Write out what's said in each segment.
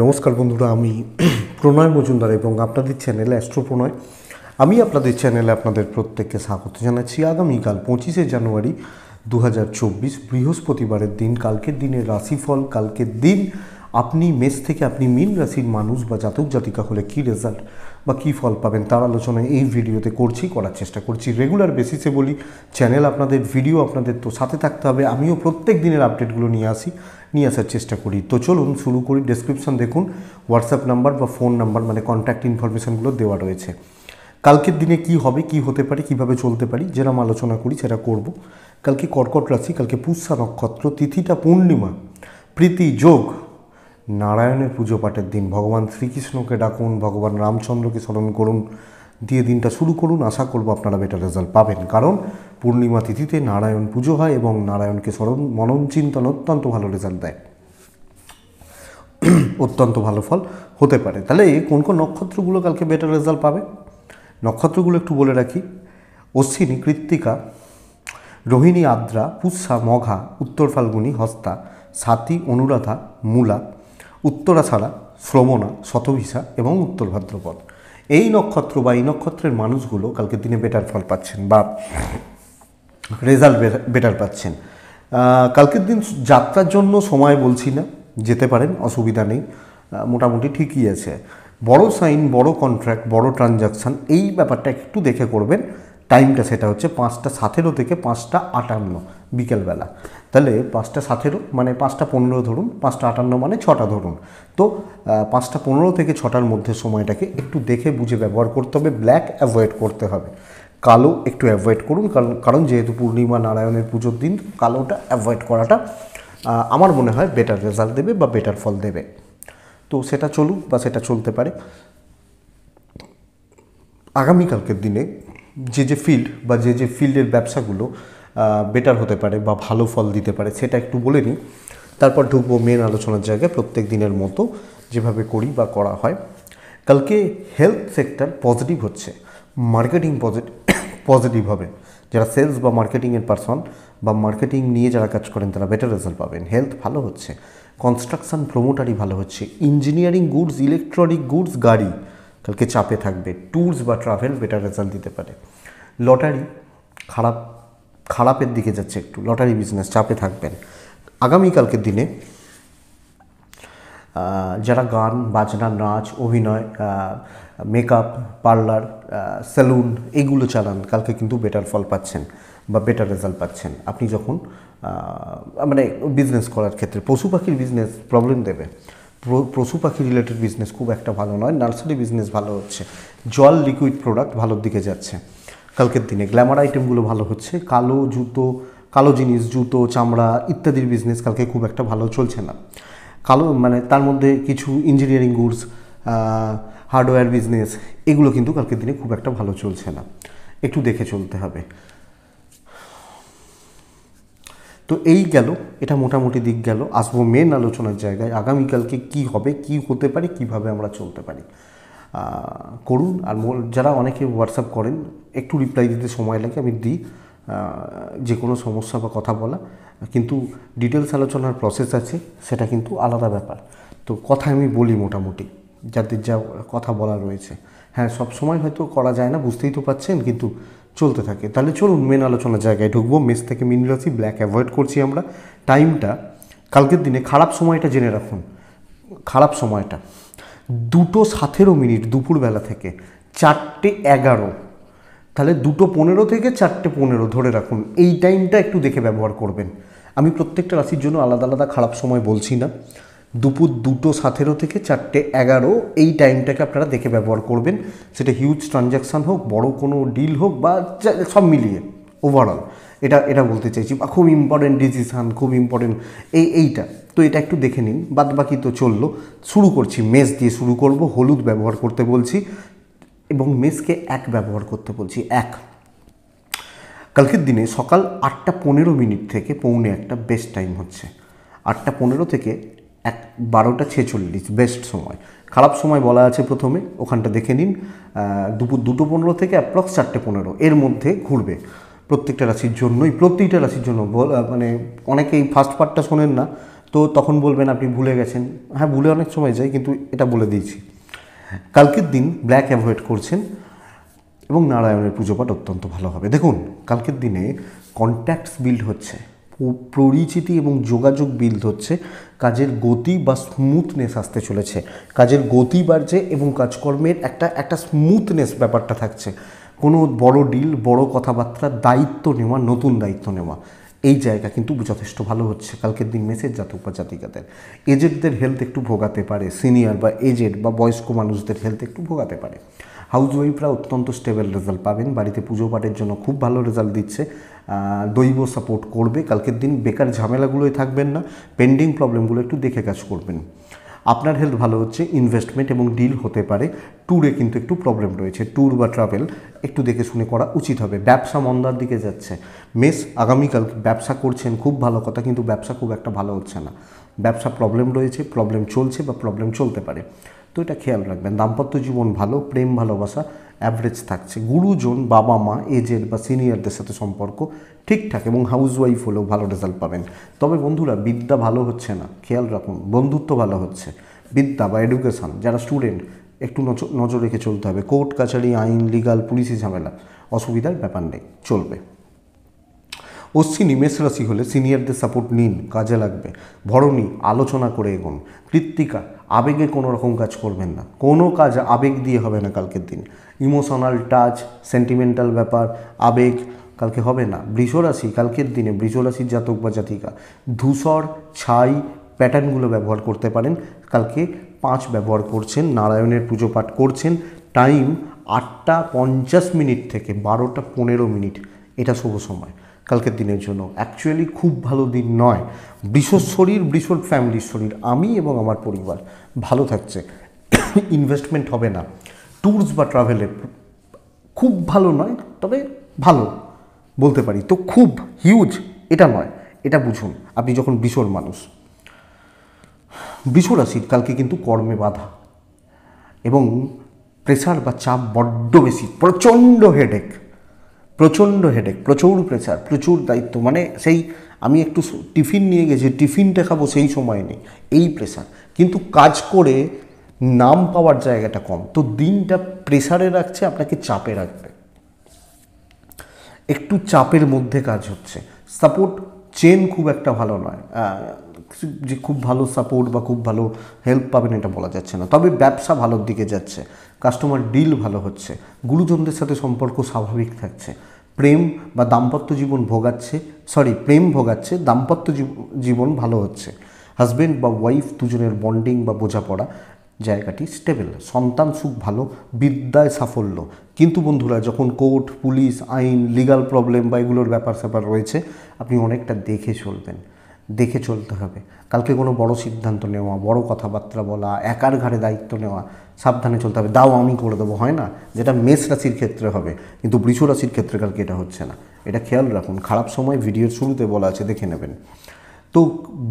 নমস্কার বন্ধুরা আমি প্রণয় মজুমদার এবং আপনাদের চ্যানেলে অ্যাস্ট্রো প্রণয় আমি আপনাদের চ্যানেলে আপনাদের প্রত্যেককে স্বাগত জানাচ্ছি আগামীকাল পঁচিশে জানুয়ারি দু হাজার চব্বিশ বৃহস্পতিবারের দিন কালকের দিনের রাশিফল কালকের দিন আপনি মেষ থেকে আপনি মীন রাশির মানুষ বা জাতক জাতিকা হলে কী রেজাল্ট বা কী ফল পাবেন তার আলোচনা এই ভিডিওতে করছি করার চেষ্টা করছি রেগুলার বেসিসে বলি চ্যানেল আপনাদের ভিডিও আপনাদের তো সাথে থাকতে হবে আমিও প্রত্যেক দিনের আপডেটগুলো নিয়ে আসি নিয়ে আসার চেষ্টা করি তো চলুন শুরু করি ডেসক্রিপশন দেখুন হোয়াটসঅ্যাপ নাম্বার বা ফোন নাম্বার মানে কন্ট্যাক্ট ইনফরমেশানগুলো দেওয়া রয়েছে কালকের দিনে কি হবে কি হতে পারে কিভাবে চলতে পারি যেরকম আলোচনা করি সেটা করব কালকে কর্কট রাশি কালকে পুষ্যা নক্ষত্র তিথিটা পূর্ণিমা প্রীতি যোগ নারায়ণের পুজো পাঠের দিন ভগবান শ্রীকৃষ্ণকে ডাকুন ভগবান রামচন্দ্রকে স্মরণ করুন দিয়ে দিনটা শুরু করুন আশা করব আপনারা বেটার রেজাল্ট পাবেন কারণ পূর্ণিমা তিথিতে নারায়ণ পুজো হয় এবং নারায়ণকে স্মরণ মনন চিন্তন অত্যন্ত ভালো রেজাল্ট দেয় অত্যন্ত ভালো ফল হতে পারে তাহলে কোন কোন নক্ষত্রগুলো কালকে বেটার রেজাল্ট পাবে নক্ষত্রগুলো একটু বলে রাখি অশ্বিনী কৃত্তিকা রোহিণী আদ্রা পুষা মঘা উত্তর ফাল্গুনি হস্তা সাথী অনুরাধা মূলা উত্তরা ছাড়া শ্রবণা শতভিসা এবং উত্তর ভাদ্রপদ এই নক্ষত্র বা এই নক্ষত্রের মানুষগুলো কালকের দিনে বেটার ফল পাচ্ছেন বা রেজাল্ট বেটার পাচ্ছেন কালকের দিন যাত্রার জন্য সময় বলছি না যেতে পারেন অসুবিধা নেই মোটামুটি ঠিকই আছে বড় সাইন বড় কন্ট্রাক্ট বড় ট্রানজাকশান এই ব্যাপারটা একটু দেখে করবেন টাইমটা সেটা হচ্ছে পাঁচটা সাতেরো থেকে পাঁচটা আটান্ন বিকেলবেলা তাহলে পাঁচটা সাতেরো মানে পাঁচটা পনেরো ধরুন পাঁচটা আটান্ন মানে ছটা ধরুন তো পাঁচটা পনেরো থেকে ছটার মধ্যে সময়টাকে একটু দেখে বুঝে ব্যবহার করতে হবে ব্ল্যাক অ্যাভয়েড করতে হবে কালো একটু অ্যাভয়েড করুন কারণ কারণ যেহেতু পূর্ণিমা নারায়ণের পুজোর দিন কালোটা অ্যাভয়েড করাটা আমার মনে হয় বেটার রেজাল্ট দেবে বা বেটার ফল দেবে তো সেটা চলুক বা সেটা চলতে পারে আগামীকালকের দিনে যে যে ফিল্ড বা যে যে ফিল্ডের ব্যবসাগুলো বেটার হতে পারে বা ভালো ফল দিতে পারে সেটা একটু বলে নিই তারপর ঢুকবো মেন আলোচনার জায়গায় প্রত্যেক দিনের মতো যেভাবে করি বা করা হয় কালকে হেলথ সেক্টর পজিটিভ হচ্ছে মার্কেটিং পজিটিভ পজিটিভ হবে যারা সেলস বা মার্কেটিংয়ের পার্সন বা মার্কেটিং নিয়ে যারা কাজ করেন তারা বেটার রেজাল্ট পাবেন হেলথ ভালো হচ্ছে কনস্ট্রাকশান প্রমোটারই ভালো হচ্ছে ইঞ্জিনিয়ারিং গুডস ইলেকট্রনিক গুডস গাড়ি কালকে চাপে থাকবে ট্যুরস বা ট্রাভেল বেটার রেজাল্ট দিতে পারে লটারি খারাপ খারাপের দিকে যাচ্ছে একটু লটারি বিজনেস চাপে থাকবেন আগামীকালকের দিনে যারা গান বাজনা নাচ অভিনয় মেকআপ পার্লার সেলুন এইগুলো চালান কালকে কিন্তু বেটার ফল পাচ্ছেন বা বেটার রেজাল্ট পাচ্ছেন আপনি যখন মানে বিজনেস করার ক্ষেত্রে পশু পাখির বিজনেস প্রবলেম দেবে পশু পাখি রিলেটেড বিজনেস খুব একটা ভালো নয় নার্সারি বিজনেস ভালো হচ্ছে জল লিকুইড প্রোডাক্ট ভালোর দিকে যাচ্ছে কালকের দিনে গ্ল্যামার আইটেমগুলো ভালো হচ্ছে কালো জুতো কালো জিনিস জুতো চামড়া ইত্যাদির বিজনেস কালকে খুব একটা ভালো চলছে না কালো মানে তার মধ্যে কিছু ইঞ্জিনিয়ারিং গুডস হার্ডওয়্যার বিজনেস এগুলো কিন্তু কালকের দিনে খুব একটা ভালো চলছে না একটু দেখে চলতে হবে তো এই গেল এটা মোটামুটি দিক গেল আসবো মেন আলোচনার জায়গায় আগামীকালকে কি হবে কি হতে পারে কিভাবে আমরা চলতে পারি করুন আর যারা অনেকে হোয়াটসঅ্যাপ করেন একটু রিপ্লাই দিতে সময় লাগে আমি দিই যে কোনো সমস্যা বা কথা বলা কিন্তু ডিটেলস আলোচনার প্রসেস আছে সেটা কিন্তু আলাদা ব্যাপার তো কথা আমি বলি মোটামুটি যাদের যা কথা বলা রয়েছে হ্যাঁ সব সময় হয়তো করা যায় না বুঝতেই তো পাচ্ছেন কিন্তু চলতে থাকে তাহলে চলুন মেন আলোচনার জায়গায় ঢুকবো মেস থেকে মিন রাশি ব্ল্যাক অ্যাভয়েড করছি আমরা টাইমটা কালকের দিনে খারাপ সময়টা জেনে রাখুন খারাপ সময়টা দুটো সাতেরো মিনিট দুপুরবেলা থেকে চারটে এগারো তাহলে দুটো পনেরো থেকে চারটে পনেরো ধরে রাখুন এই টাইমটা একটু দেখে ব্যবহার করবেন আমি প্রত্যেকটা রাশির জন্য আলাদা আলাদা খারাপ সময় বলছি না দুপুর দুটো সাতেরো থেকে চারটে এগারো এই টাইমটাকে আপনারা দেখে ব্যবহার করবেন সেটা হিউজ ট্রানজ্যাকশান হোক বড় কোনো ডিল হোক বা সব মিলিয়ে ওভারঅল এটা এটা বলতে চাইছি বা খুব ইম্পর্টেন্ট ডিসিশান খুব ইম্পর্টেন্ট এই এইটা তো এটা একটু দেখে নিন বাদ বাকি তো চললো শুরু করছি মেস দিয়ে শুরু করব হলুদ ব্যবহার করতে বলছি এবং মেসকে এক ব্যবহার করতে বলছি এক কালকের দিনে সকাল আটটা পনেরো মিনিট থেকে পৌনে একটা বেস্ট টাইম হচ্ছে আটটা পনেরো থেকে এক বারোটা ছেচল্লিশ বেস্ট সময় খারাপ সময় বলা আছে প্রথমে ওখানটা দেখে নিন দুপুর দুটো পনেরো থেকে অ্যাপ্রক্স চারটে পনেরো এর মধ্যে ঘুরবে প্রত্যেকটা রাশির জন্যই প্রত্যেকটা রাশির জন্য মানে অনেকেই ফার্স্ট পার্টটা শোনেন না তো তখন বলবেন আপনি ভুলে গেছেন হ্যাঁ ভুলে অনেক সময় যায় কিন্তু এটা বলে দিয়েছি কালকের দিন ব্ল্যাক অ্যাভয়েড করছেন এবং নারায়ণের পুজো পাঠ অত্যন্ত ভালো হবে দেখুন কালকের দিনে কন্ট্যাক্টস বিল্ড হচ্ছে পরিচিতি এবং যোগাযোগ বিল্ড হচ্ছে কাজের গতি বা স্মুথনেস আসতে চলেছে কাজের গতি বাড়ছে এবং কাজকর্মের একটা একটা স্মুথনেস ব্যাপারটা থাকছে কোনো বড় ডিল বড় কথাবার্তা দায়িত্ব নেওয়া নতুন দায়িত্ব নেওয়া এই জায়গা কিন্তু যথেষ্ট ভালো হচ্ছে কালকের দিন মেসেজ যাতে বা জাতিকাদের এজেডদের হেলথ একটু ভোগাতে পারে সিনিয়র বা এজেড বা বয়স্ক মানুষদের হেলথ একটু ভোগাতে পারে হাউসওয়াইফরা অত্যন্ত স্টেবল রেজাল্ট পাবেন বাড়িতে পুজো পাঠের জন্য খুব ভালো রেজাল্ট দিচ্ছে দৈব সাপোর্ট করবে কালকের দিন বেকার ঝামেলাগুলোই থাকবেন না পেন্ডিং প্রবলেমগুলো একটু দেখে কাজ করবেন আপনার হেলথ ভালো হচ্ছে ইনভেস্টমেন্ট এবং ডিল হতে পারে ট্যুরে কিন্তু একটু প্রবলেম রয়েছে ট্যুর বা ট্রাভেল একটু দেখে শুনে করা উচিত হবে ব্যবসা মন্দার দিকে যাচ্ছে মেস আগামীকাল ব্যবসা করছেন খুব ভালো কথা কিন্তু ব্যবসা খুব একটা ভালো হচ্ছে না ব্যবসা প্রবলেম রয়েছে প্রবলেম চলছে বা প্রবলেম চলতে পারে তো এটা খেয়াল রাখবেন দাম্পত্য জীবন ভালো প্রেম ভালোবাসা অ্যাভারেজ থাকছে গুরুজন বাবা মা এজের বা সিনিয়রদের সাথে সম্পর্ক ঠিকঠাক এবং হাউসওয়াইফ হলেও ভালো রেজাল্ট পাবেন তবে বন্ধুরা বিদ্যা ভালো হচ্ছে না খেয়াল রাখুন বন্ধুত্ব ভালো হচ্ছে বিদ্যা বা এডুকেশান যারা স্টুডেন্ট একটু নজর রেখে চলতে হবে কোর্ট কাছারি আইন লিগাল পুলিশি ঝামেলা অসুবিধার ব্যাপার নেই চলবে অশ্বিনী মেষরাশি হলে সিনিয়রদের সাপোর্ট নিন কাজে লাগবে ভরণী আলোচনা করে এগোন কৃত্তিকা আবেগে কোনো রকম কাজ করবেন না কোনো কাজ আবেগ দিয়ে হবে না কালকের দিন ইমোশনাল টাচ সেন্টিমেন্টাল ব্যাপার আবেগ কালকে হবে না বৃষরাশি কালকের দিনে বৃষরাশির জাতক বা জাতিকা ধূসর ছাই প্যাটার্নগুলো ব্যবহার করতে পারেন কালকে পাঁচ ব্যবহার করছেন নারায়ণের পুজো পাঠ করছেন টাইম আটটা পঞ্চাশ মিনিট থেকে বারোটা পনেরো মিনিট এটা শুভ সময় কালকের দিনের জন্য অ্যাকচুয়ালি খুব ভালো দিন নয় বৃষর শরীর বৃষর ফ্যামিলির শরীর আমি এবং আমার পরিবার ভালো থাকছে ইনভেস্টমেন্ট হবে না ট্যুরস বা ট্রাভেলে খুব ভালো নয় তবে ভালো বলতে পারি তো খুব হিউজ এটা নয় এটা বুঝুন আপনি যখন বিশোর মানুষ বিশোর আসি কালকে কিন্তু কর্মে বাধা এবং প্রেশার বা চাপ বড্ড বেশি প্রচণ্ড হেডেক প্রচণ্ড হেডেক প্রচুর প্রেশার প্রচুর দায়িত্ব মানে সেই আমি একটু টিফিন নিয়ে গেছি টিফিনটা খাবো সেই সময় নেই এই প্রেশার কিন্তু কাজ করে নাম পাওয়ার জায়গাটা কম তো দিনটা প্রেশারে রাখছে আপনাকে চাপে রাখবে একটু চাপের মধ্যে কাজ হচ্ছে সাপোর্ট চেন খুব একটা ভালো নয় যে খুব ভালো সাপোর্ট বা খুব ভালো হেল্প পাবেন এটা বলা যাচ্ছে না তবে ব্যবসা ভালোর দিকে যাচ্ছে কাস্টমার ডিল ভালো হচ্ছে গুরুজনদের সাথে সম্পর্ক স্বাভাবিক থাকছে প্রেম বা দাম্পত্য জীবন ভোগাচ্ছে সরি প্রেম ভোগাচ্ছে দাম্পত্য জীবন ভালো হচ্ছে হাজব্যান্ড বা ওয়াইফ দুজনের বন্ডিং বা বোঝাপড়া জায়গাটি স্টেবল সন্তান সুখ ভালো বিদ্যায় সাফল্য কিন্তু বন্ধুরা যখন কোর্ট পুলিশ আইন লিগাল প্রবলেম বা এগুলোর ব্যাপার স্যাপার রয়েছে আপনি অনেকটা দেখে চলবেন দেখে চলতে হবে কালকে কোনো বড় সিদ্ধান্ত নেওয়া বড় কথাবার্তা বলা একার ঘাড়ে দায়িত্ব নেওয়া সাবধানে চলতে হবে দাও আমি করে দেবো হয় না যেটা মেষ রাশির ক্ষেত্রে হবে কিন্তু বৃষ রাশির ক্ষেত্রে কালকে এটা হচ্ছে না এটা খেয়াল রাখুন খারাপ সময় ভিডিওর শুরুতে বলা আছে দেখে নেবেন তো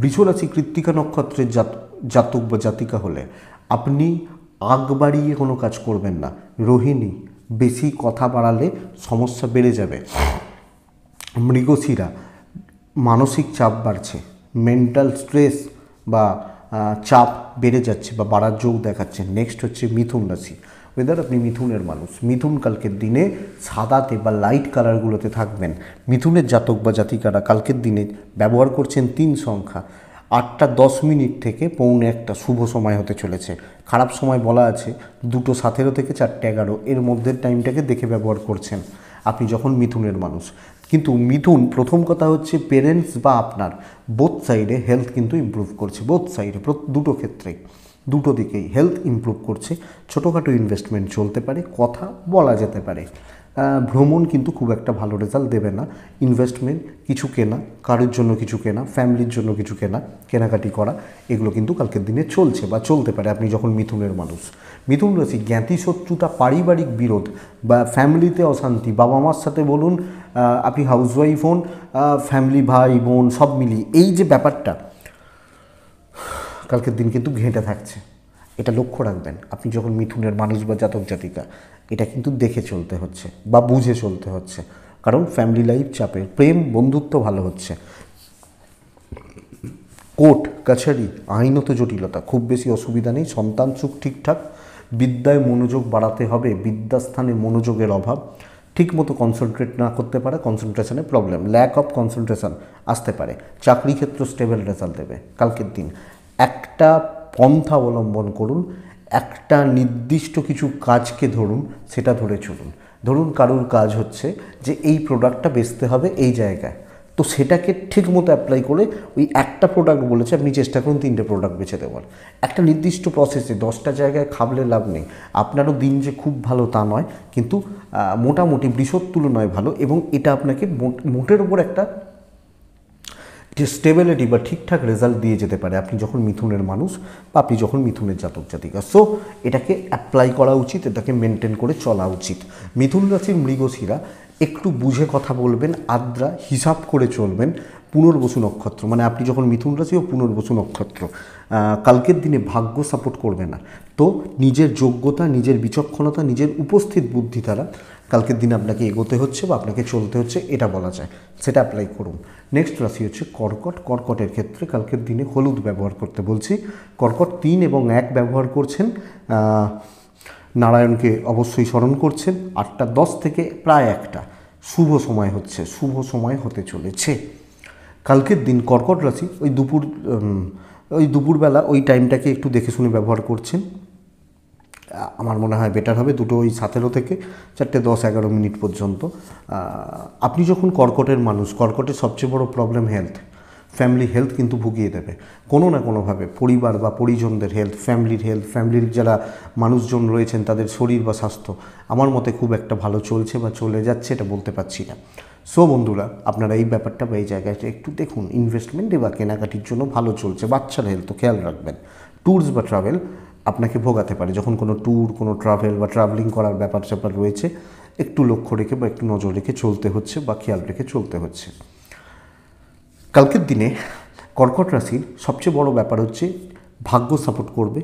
বৃষ রাশি কৃত্তিকা নক্ষত্রের জাত জাতক বা জাতিকা হলে আপনি আগ বাড়িয়ে কোনো কাজ করবেন না রোহিণী বেশি কথা বাড়ালে সমস্যা বেড়ে যাবে মৃগশিরা মানসিক চাপ বাড়ছে মেন্টাল স্ট্রেস বা চাপ বেড়ে যাচ্ছে বা বাড়ার যোগ দেখাচ্ছে নেক্সট হচ্ছে মিথুন রাশি ওয়েদার আপনি মিথুনের মানুষ মিথুন কালকের দিনে সাদাতে বা লাইট কালারগুলোতে থাকবেন মিথুনের জাতক বা জাতিকারা কালকের দিনে ব্যবহার করছেন তিন সংখ্যা আটটা দশ মিনিট থেকে পৌনে একটা শুভ সময় হতে চলেছে খারাপ সময় বলা আছে দুটো সতেরো থেকে চারটে এগারো এর মধ্যে টাইমটাকে দেখে ব্যবহার করছেন আপনি যখন মিথুনের মানুষ কিন্তু মিথুন প্রথম কথা হচ্ছে পেরেন্টস বা আপনার বোথ সাইডে হেলথ কিন্তু ইম্প্রুভ করছে বোথ সাইডে দুটো ক্ষেত্রেই দুটো দিকেই হেলথ ইম্প্রুভ করছে ছোটোখাটো ইনভেস্টমেন্ট চলতে পারে কথা বলা যেতে পারে ভ্রমণ কিন্তু খুব একটা ভালো রেজাল্ট দেবে না ইনভেস্টমেন্ট কিছু কেনা কারোর জন্য কিছু কেনা ফ্যামিলির জন্য কিছু কেনা কেনাকাটি করা এগুলো কিন্তু কালকের দিনে চলছে বা চলতে পারে আপনি যখন মিথুনের মানুষ মিথুন রাশি জ্ঞাতিশত্রুতা পারিবারিক বিরোধ বা ফ্যামিলিতে অশান্তি বাবা মার সাথে বলুন আপনি হাউসওয়াইফ হন ফ্যামিলি ভাই বোন সব মিলিয়ে এই যে ব্যাপারটা কালকের দিন কিন্তু ঘেঁটে থাকছে এটা লক্ষ্য রাখবেন আপনি যখন মিথুনের মানুষ বা জাতক জাতিকা এটা কিন্তু দেখে চলতে হচ্ছে বা বুঝে চলতে হচ্ছে কারণ ফ্যামিলি লাইফ চাপে প্রেম বন্ধুত্ব ভালো হচ্ছে কোর্ট কাছারি আইনত জটিলতা খুব বেশি অসুবিধা নেই সন্তান সুখ ঠিকঠাক বিদ্যায় মনোযোগ বাড়াতে হবে বিদ্যাস্থানে মনোযোগের অভাব ঠিকমতো কনসেন্ট্রেট না করতে পারে কনসেন্ট্রেশনে প্রবলেম ল্যাক অফ কনসেন্ট্রেশন আসতে পারে চাকরি ক্ষেত্র স্টেবল রেজাল্ট দেবে কালকের দিন একটা পন্থা অবলম্বন করুন একটা নির্দিষ্ট কিছু কাজকে ধরুন সেটা ধরে চলুন ধরুন কারুর কাজ হচ্ছে যে এই প্রোডাক্টটা বেচতে হবে এই জায়গায় তো সেটাকে ঠিক মতো অ্যাপ্লাই করে ওই একটা প্রোডাক্ট বলেছে আপনি চেষ্টা করুন তিনটে প্রোডাক্ট বেছে দেওয়ার একটা নির্দিষ্ট প্রসেসে দশটা জায়গায় খাবলে লাভ নেই আপনারও দিন যে খুব ভালো তা নয় কিন্তু মোটামুটি বৃষৎ তুলনায় ভালো এবং এটা আপনাকে মোটের ওপর একটা যে স্টেবিলিটি বা ঠিকঠাক রেজাল্ট দিয়ে যেতে পারে আপনি যখন মিথুনের মানুষ বা আপনি যখন মিথুনের জাতক জাতিকা সো এটাকে অ্যাপ্লাই করা উচিত এটাকে মেনটেন করে চলা উচিত মিথুন রাশির মৃগশিরা একটু বুঝে কথা বলবেন আদ্রা হিসাব করে চলবেন পুনর্বসু নক্ষত্র মানে আপনি যখন মিথুন রাশি ও পুনর্বসু নক্ষত্র কালকের দিনে ভাগ্য সাপোর্ট করবে না তো নিজের যোগ্যতা নিজের বিচক্ষণতা নিজের উপস্থিত বুদ্ধি দ্বারা কালকের দিন আপনাকে এগোতে হচ্ছে বা আপনাকে চলতে হচ্ছে এটা বলা যায় সেটা অ্যাপ্লাই করুন নেক্সট রাশি হচ্ছে কর্কট কর্কটের ক্ষেত্রে কালকের দিনে হলুদ ব্যবহার করতে বলছি কর্কট তিন এবং এক ব্যবহার করছেন নারায়ণকে অবশ্যই স্মরণ করছেন আটটা দশ থেকে প্রায় একটা শুভ সময় হচ্ছে শুভ সময় হতে চলেছে কালকের দিন কর্কট রাশি ওই দুপুর ওই দুপুরবেলা ওই টাইমটাকে একটু দেখে শুনে ব্যবহার করছেন আমার মনে হয় বেটার হবে দুটো ওই সতেরো থেকে চারটে দশ এগারো মিনিট পর্যন্ত আপনি যখন কর্কটের মানুষ কর্কটের সবচেয়ে বড় প্রবলেম হেলথ ফ্যামিলি হেলথ কিন্তু ভুগিয়ে দেবে কোনো না কোনোভাবে পরিবার বা পরিজনদের হেলথ ফ্যামিলির হেলথ ফ্যামিলির যারা মানুষজন রয়েছেন তাদের শরীর বা স্বাস্থ্য আমার মতে খুব একটা ভালো চলছে বা চলে যাচ্ছে এটা বলতে পারছি না সো বন্ধুরা আপনারা এই ব্যাপারটা বা এই জায়গাটা একটু দেখুন ইনভেস্টমেন্টে বা কেনাকাটির জন্য ভালো চলছে বাচ্চার হেলথ খেয়াল রাখবেন ট্যুরস বা ট্রাভেল আপনাকে ভোগাতে পারে যখন কোনো ট্যুর কোনো ট্রাভেল বা ট্রাভেলিং করার ব্যাপার স্যাপার রয়েছে একটু লক্ষ্য রেখে বা একটু নজর রেখে চলতে হচ্ছে বা খেয়াল রেখে চলতে হচ্ছে কালকের দিনে কর্কট রাশির সবচেয়ে বড় ব্যাপার হচ্ছে ভাগ্য সাপোর্ট করবে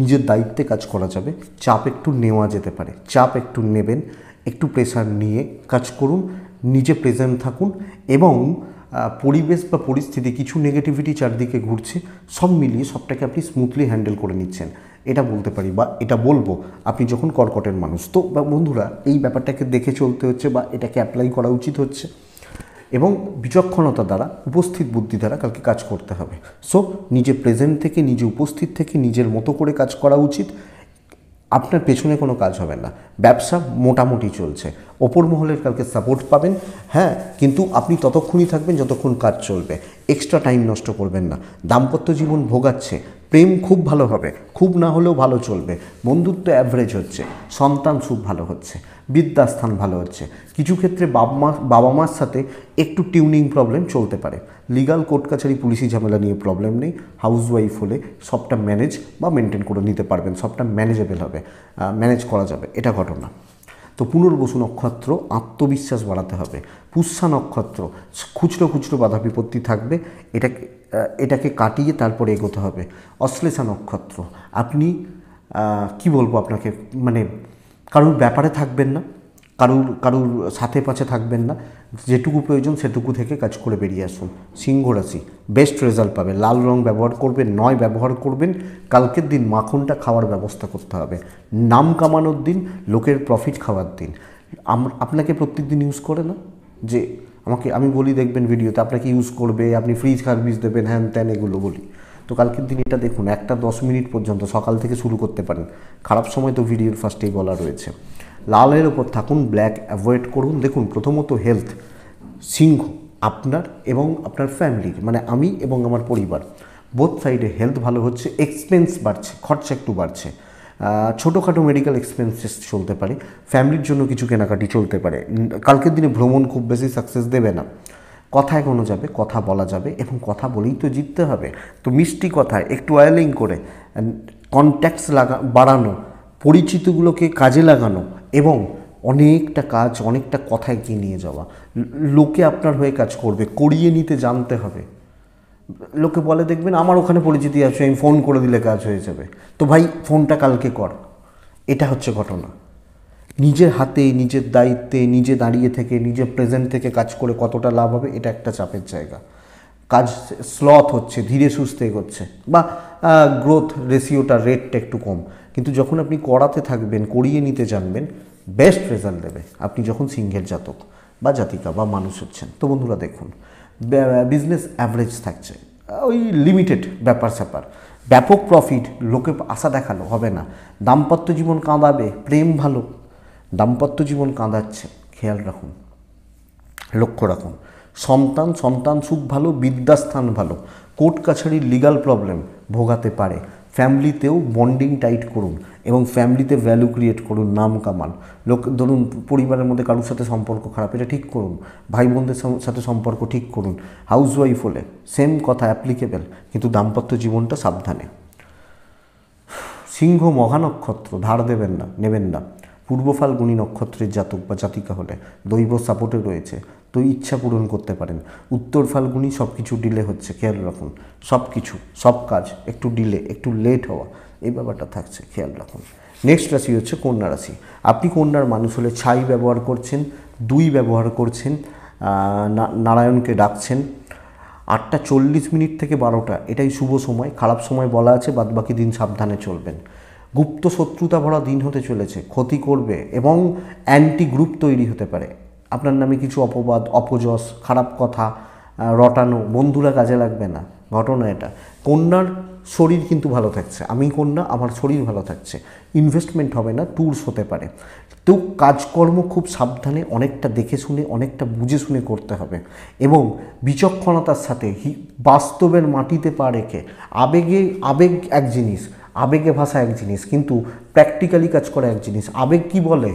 নিজের দায়িত্বে কাজ করা যাবে চাপ একটু নেওয়া যেতে পারে চাপ একটু নেবেন একটু প্রেশার নিয়ে কাজ করুন নিজে প্রেজেন্ট থাকুন এবং পরিবেশ বা পরিস্থিতি কিছু নেগেটিভিটি চারদিকে ঘুরছে সব মিলিয়ে সবটাকে আপনি স্মুথলি হ্যান্ডেল করে নিচ্ছেন এটা বলতে পারি বা এটা বলবো আপনি যখন কর্কটের মানুষ তো বা বন্ধুরা এই ব্যাপারটাকে দেখে চলতে হচ্ছে বা এটাকে অ্যাপ্লাই করা উচিত হচ্ছে এবং বিচক্ষণতা দ্বারা উপস্থিত বুদ্ধি দ্বারা কালকে কাজ করতে হবে সো নিজে প্রেজেন্ট থেকে নিজে উপস্থিত থেকে নিজের মতো করে কাজ করা উচিত আপনার পেছনে কোনো কাজ হবে না ব্যবসা মোটামুটি চলছে ওপর মহলের কালকে সাপোর্ট পাবেন হ্যাঁ কিন্তু আপনি ততক্ষণই থাকবেন যতক্ষণ কাজ চলবে এক্সট্রা টাইম নষ্ট করবেন না দাম্পত্য জীবন ভোগাচ্ছে প্রেম খুব ভালো হবে খুব না হলেও ভালো চলবে বন্ধুত্ব অ্যাভারেজ হচ্ছে সন্তান খুব ভালো হচ্ছে বিদ্যাস্থান ভালো হচ্ছে কিছু ক্ষেত্রে বাবা মা বাবা মার সাথে একটু টিউনিং প্রবলেম চলতে পারে লিগাল কোর্ট কাছারি পুলিশি ঝামেলা নিয়ে প্রবলেম নেই ওয়াইফ হলে সবটা ম্যানেজ বা মেনটেন করে নিতে পারবেন সবটা ম্যানেজেবল হবে ম্যানেজ করা যাবে এটা ঘটনা তো পুনর্বসু নক্ষত্র আত্মবিশ্বাস বাড়াতে হবে পুষ্যা নক্ষত্র খুচরো খুচরো বাধা বিপত্তি থাকবে এটাকে এটাকে কাটিয়ে তারপরে এগোতে হবে অশ্লেষা নক্ষত্র আপনি কি বলবো আপনাকে মানে কারুর ব্যাপারে থাকবেন না কারুর কারুর সাথে পাশে থাকবেন না যেটুকু প্রয়োজন সেটুকু থেকে কাজ করে বেরিয়ে আসুন সিংহ রাশি বেস্ট রেজাল্ট পাবে লাল রং ব্যবহার করবেন নয় ব্যবহার করবেন কালকের দিন মাখনটা খাওয়ার ব্যবস্থা করতে হবে নাম কামানোর দিন লোকের প্রফিট খাওয়ার দিন আপনাকে প্রত্যেক দিন ইউজ করে না যে আমাকে আমি বলি দেখবেন ভিডিওতে আপনাকে ইউজ করবে আপনি ফ্রিজ সার্ভিস দেবেন হ্যান ত্যান এগুলো বলি তো কালকের দিন এটা দেখুন একটা দশ মিনিট পর্যন্ত সকাল থেকে শুরু করতে পারেন খারাপ সময় তো ভিডিওর ফার্স্টেই বলা রয়েছে লালের ওপর থাকুন ব্ল্যাক অ্যাভয়েড করুন দেখুন প্রথমত হেলথ সিংহ আপনার এবং আপনার ফ্যামিলির মানে আমি এবং আমার পরিবার বোথ সাইডে হেলথ ভালো হচ্ছে এক্সপেন্স বাড়ছে খরচা একটু বাড়ছে ছোটোখাটো মেডিকেল এক্সপেন্সেস চলতে পারে ফ্যামিলির জন্য কিছু কেনাকাটি চলতে পারে কালকের দিনে ভ্রমণ খুব বেশি সাকসেস দেবে না কথায় কোনো যাবে কথা বলা যাবে এবং কথা বলেই তো জিততে হবে তো মিষ্টি কথায় একটু অয়েলিং করে কন্ট্যাক্টস লাগা বাড়ানো পরিচিতগুলোকে কাজে লাগানো এবং অনেকটা কাজ অনেকটা কথায় এগিয়ে নিয়ে যাওয়া লোকে আপনার হয়ে কাজ করবে করিয়ে নিতে জানতে হবে লোকে বলে দেখবেন আমার ওখানে পরিচিতি আছে আমি ফোন করে দিলে কাজ হয়ে যাবে তো ভাই ফোনটা কালকে কর এটা হচ্ছে ঘটনা নিজের হাতে নিজের দায়িত্বে নিজে দাঁড়িয়ে থেকে নিজের প্রেজেন্ট থেকে কাজ করে কতটা লাভ হবে এটা একটা চাপের জায়গা কাজ স্লথ হচ্ছে ধীরে সুস্থে এগোচ্ছে বা গ্রোথ রেশিওটা রেটটা একটু কম কিন্তু যখন আপনি করাতে থাকবেন করিয়ে নিতে জানবেন বেস্ট রেজাল্ট দেবে আপনি যখন সিংহের জাতক বা জাতিকা বা মানুষ হচ্ছেন তো বন্ধুরা দেখুন বিজনেস অ্যাভারেজ থাকছে ওই লিমিটেড ব্যাপার স্যাপার ব্যাপক প্রফিট লোকে আশা দেখালো হবে না দাম্পত্য জীবন কাঁদাবে প্রেম ভালো দাম্পত্য জীবন কাঁদাচ্ছে খেয়াল রাখুন লক্ষ্য রাখুন সন্তান সন্তান সুখ ভালো বিদ্যাস্থান ভালো কোর্ট কাছারির লিগাল প্রবলেম ভোগাতে পারে ফ্যামিলিতেও বন্ডিং টাইট করুন এবং ফ্যামিলিতে ভ্যালু ক্রিয়েট করুন নাম কামান লোক ধরুন পরিবারের মধ্যে কারোর সাথে সম্পর্ক খারাপ এটা ঠিক করুন ভাই বোনদের সাথে সম্পর্ক ঠিক করুন ওয়াইফ হলে সেম কথা অ্যাপ্লিকেবেল কিন্তু দাম্পত্য জীবনটা সাবধানে সিংহ মহানক্ষত্র ধার দেবেন না নেবেন না পূর্ব ফাল্গুনী নক্ষত্রের জাতক বা জাতিকা হলে দৈব সাপোর্টে রয়েছে তো ইচ্ছা পূরণ করতে পারেন উত্তর ফাল্গুনি সব কিছু ডিলে হচ্ছে খেয়াল রাখুন সব কিছু সব কাজ একটু ডিলে একটু লেট হওয়া এই ব্যাপারটা থাকছে খেয়াল রাখুন নেক্সট রাশি হচ্ছে কন্যা রাশি আপনি কন্যার মানুষ হলে ছাই ব্যবহার করছেন দুই ব্যবহার করছেন নারায়ণকে ডাকছেন আটটা চল্লিশ মিনিট থেকে বারোটা এটাই শুভ সময় খারাপ সময় বলা আছে বাদবাকি দিন সাবধানে চলবেন গুপ্ত শত্রুতা ভরা দিন হতে চলেছে ক্ষতি করবে এবং অ্যান্টি গ্রুপ তৈরি হতে পারে আপনার নামে কিছু অপবাদ অপজস খারাপ কথা রটানো বন্ধুরা কাজে লাগবে না ঘটনা এটা কন্যার শরীর কিন্তু ভালো থাকছে আমি না আমার শরীর ভালো থাকছে ইনভেস্টমেন্ট হবে না ট্যুরস হতে পারে তো কাজকর্ম খুব সাবধানে অনেকটা দেখে শুনে অনেকটা বুঝে শুনে করতে হবে এবং বিচক্ষণতার সাথে বাস্তবের মাটিতে পা রেখে আবেগে আবেগ এক জিনিস আবেগে ভাষা এক জিনিস কিন্তু প্র্যাকটিক্যালি কাজ করা এক জিনিস আবেগ কি বলে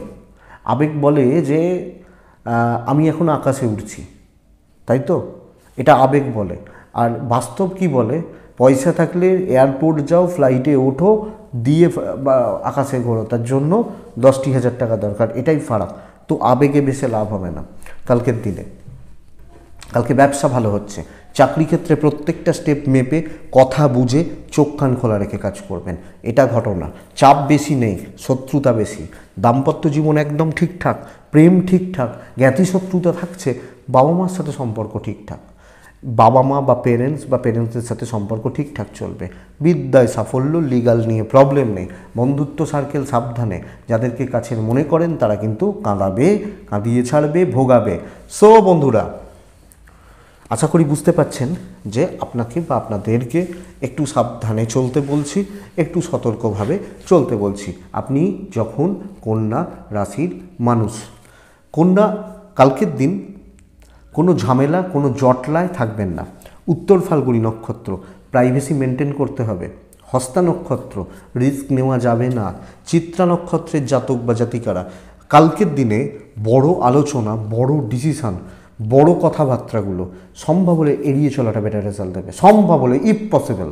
আবেগ বলে যে আমি এখন আকাশে উঠছি তাই তো এটা আবেগ বলে আর বাস্তব কি বলে পয়সা থাকলে এয়ারপোর্ট যাও ফ্লাইটে ওঠো দিয়ে আকাশে ঘোরো তার জন্য দশটি হাজার টাকা দরকার এটাই ফারাক তো আবেগে বেশি লাভ হবে না কালকের দিনে কালকে ব্যবসা ভালো হচ্ছে চাকরি ক্ষেত্রে প্রত্যেকটা স্টেপ মেপে কথা বুঝে চোখ কান খোলা রেখে কাজ করবেন এটা ঘটনা চাপ বেশি নেই শত্রুতা বেশি দাম্পত্য জীবন একদম ঠিকঠাক প্রেম ঠিকঠাক জ্ঞাতি শত্রুতা থাকছে বাবা মার সাথে সম্পর্ক ঠিকঠাক বাবা মা বা পেরেন্টস বা পেরেন্টসদের সাথে সম্পর্ক ঠিকঠাক চলবে বিদ্যায় সাফল্য লিগাল নিয়ে প্রবলেম নেই বন্ধুত্ব সার্কেল সাবধানে যাদেরকে কাছের মনে করেন তারা কিন্তু কাঁদাবে কাঁদিয়ে ছাড়বে ভোগাবে সো বন্ধুরা আশা করি বুঝতে পাচ্ছেন যে আপনাকে বা আপনাদেরকে একটু সাবধানে চলতে বলছি একটু সতর্কভাবে চলতে বলছি আপনি যখন কন্যা রাশির মানুষ কন্যা কালকের দিন কোনো ঝামেলা কোনো জটলায় থাকবেন না উত্তর ফাল্গুনি নক্ষত্র প্রাইভেসি মেনটেন করতে হবে হস্তা নক্ষত্র রিস্ক নেওয়া যাবে না চিত্রা নক্ষত্রের জাতক বা জাতিকারা কালকের দিনে বড় আলোচনা বড় ডিসিশান বড় কথাবার্তাগুলো সম্ভব হলে এড়িয়ে চলাটা বেটার রেজাল্ট দেবে সম্ভব হলে ইফ পসিবল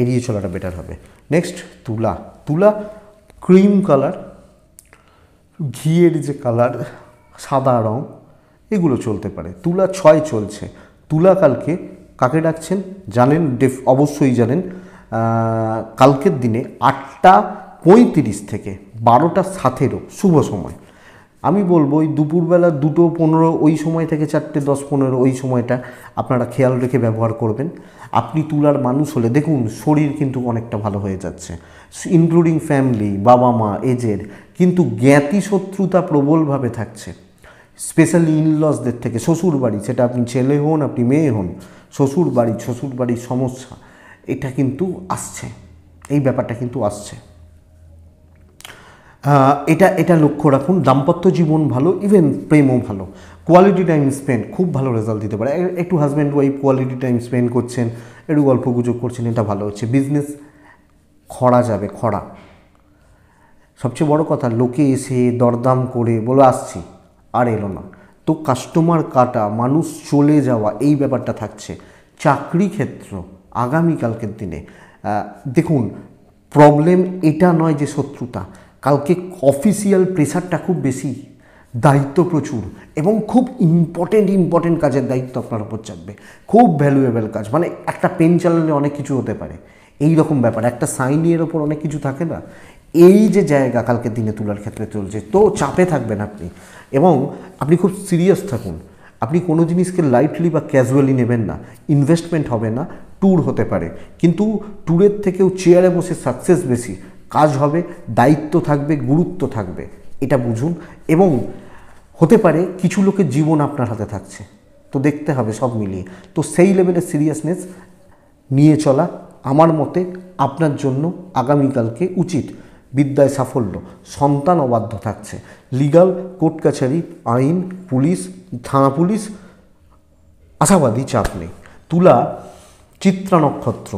এড়িয়ে চলাটা বেটার হবে নেক্সট তুলা তুলা ক্রিম কালার ঘিয়ের যে কালার সাদা রঙ এগুলো চলতে পারে তুলা ছয় চলছে তুলা কালকে কাকে ডাকছেন জানেন ডেফ অবশ্যই জানেন কালকের দিনে আটটা পঁয়ত্রিশ থেকে বারোটা সাতেরও শুভ সময় আমি বলবো ওই দুপুরবেলা দুটো পনেরো ওই সময় থেকে চারটে দশ পনেরো ওই সময়টা আপনারা খেয়াল রেখে ব্যবহার করবেন আপনি তুলার মানুষ হলে দেখুন শরীর কিন্তু অনেকটা ভালো হয়ে যাচ্ছে ইনক্লুডিং ফ্যামিলি বাবা মা এজের কিন্তু জ্ঞাতি শত্রুতা প্রবলভাবে থাকছে স্পেশালি ইনলসদের থেকে শ্বশুর বাড়ি সেটা আপনি ছেলে হন আপনি মেয়ে হন শ্বশুর বাড়ি শ্বশুর বাড়ির সমস্যা এটা কিন্তু আসছে এই ব্যাপারটা কিন্তু আসছে এটা এটা লক্ষ্য রাখুন দাম্পত্য জীবন ভালো ইভেন প্রেমও ভালো কোয়ালিটি টাইম স্পেন্ড খুব ভালো রেজাল্ট দিতে পারে একটু husband wife quality time spend করছেন একটু গল্প গুজব করছেন এটা ভালো হচ্ছে বিজনেস খরা যাবে খরা সবচেয়ে বড় কথা লোকে এসে দরদাম করে বলে আসছি আর এলো না তো কাস্টমার কাটা মানুষ চলে যাওয়া এই ব্যাপারটা থাকছে চাকরি ক্ষেত্র আগামীকালকের দিনে দেখুন প্রবলেম এটা নয় যে শত্রুতা কালকে অফিসিয়াল প্রেশারটা খুব বেশি দায়িত্ব প্রচুর এবং খুব ইম্পর্টেন্ট ইম্পর্টেন্ট কাজের দায়িত্ব আপনার উপর চাপবে খুব ভ্যালুয়েবল কাজ মানে একটা পেন চালালে অনেক কিছু হতে পারে এই রকম ব্যাপার একটা সাইনিয়ের ওপর অনেক কিছু থাকে না এই যে জায়গা কালকে দিনে তোলার ক্ষেত্রে চলছে তো চাপে থাকবেন আপনি এবং আপনি খুব সিরিয়াস থাকুন আপনি কোনো জিনিসকে লাইটলি বা ক্যাজুয়ালি নেবেন না ইনভেস্টমেন্ট হবে না ট্যুর হতে পারে কিন্তু ট্যুরের থেকেও চেয়ারে বসে সাকসেস বেশি কাজ হবে দায়িত্ব থাকবে গুরুত্ব থাকবে এটা বুঝুন এবং হতে পারে কিছু লোকের জীবন আপনার হাতে থাকছে তো দেখতে হবে সব মিলিয়ে তো সেই লেভেলের সিরিয়াসনেস নিয়ে চলা আমার মতে আপনার জন্য আগামীকালকে উচিত বিদ্যায় সাফল্য সন্তান অবাধ্য থাকছে লিগাল কোর্ট কাছারি আইন পুলিশ থানা পুলিশ আশাবাদী চাপ নেই তুলা চিত্রা নক্ষত্র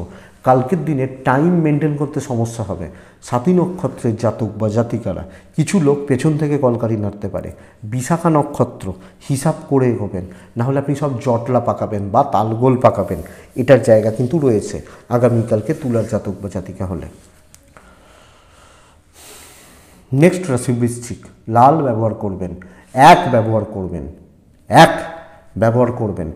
কালকের দিনে টাইম মেনটেন করতে সমস্যা হবে সাতী নক্ষত্রের জাতক বা জাতিকারা কিছু লোক পেছন থেকে কলকারি নাড়তে পারে বিশাখা নক্ষত্র হিসাব করে এগোবেন নাহলে আপনি সব জটলা পাকাবেন বা তালগোল পাকাবেন এটার জায়গা কিন্তু রয়েছে আগামীকালকে তুলার জাতক বা জাতিকা হলে নেক্সট রাশি বৃশ্চিক লাল ব্যবহার করবেন এক ব্যবহার করবেন এক ব্যবহার করবেন